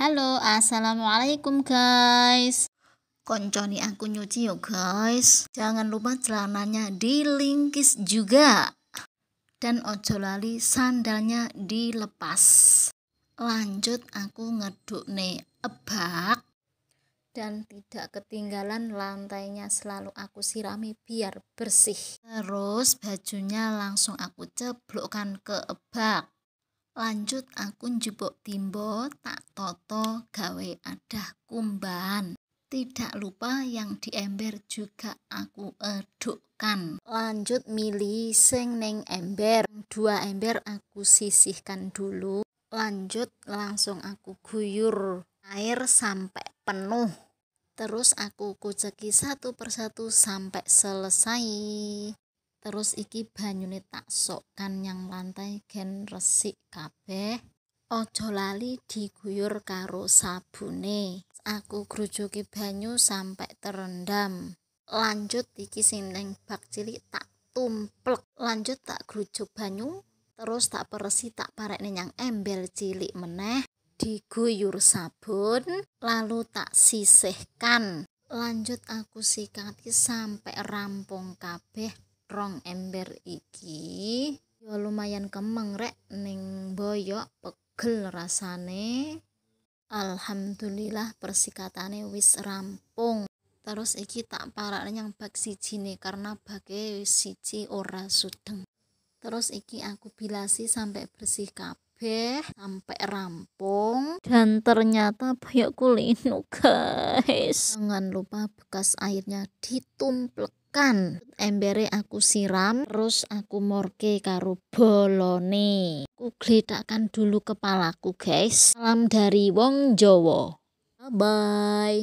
Halo, assalamualaikum guys. Konconi aku nyuci yuk guys. Jangan lupa celananya dilingkis juga. Dan ojo lali sandalnya dilepas. Lanjut aku ngeduk nih ebak dan tidak ketinggalan lantainya selalu aku sirami biar bersih. Terus bajunya langsung aku ceblokkan ke ebak. Lanjut aku njebok timbo tak toto gawe ada kumban. Tidak lupa yang di ember juga aku edukkan. Lanjut milih sing neng ember. Dua ember aku sisihkan dulu. Lanjut langsung aku guyur air sampai penuh. Terus aku kuceki satu persatu sampai selesai. Terus iki banyune tak sokkan yang lantai gen resik kabeh. Ojo lali diguyur karo sabune. Aku grujuki banyu sampai terendam. Lanjut iki sing bak cilik tak tumplek. Lanjut tak grujuk banyu, terus tak peresi tak parek yang embel cilik meneh. Diguyur sabun, lalu tak sisihkan. Lanjut aku sikati sampai rampung kabeh rong ember iki ya lumayan kemeng rek ning boyok pegel rasane alhamdulillah persikatane wis rampung terus iki tak parak yang bak siji nih karena bake siji ora sudeng terus iki aku bilasi sampai bersih kabeh sampai rampung dan ternyata banyak kulino guys jangan lupa bekas airnya ditumplek kan embere aku siram terus aku morke karo bolone aku gledakan dulu kepalaku guys salam dari wong Jowo. bye bye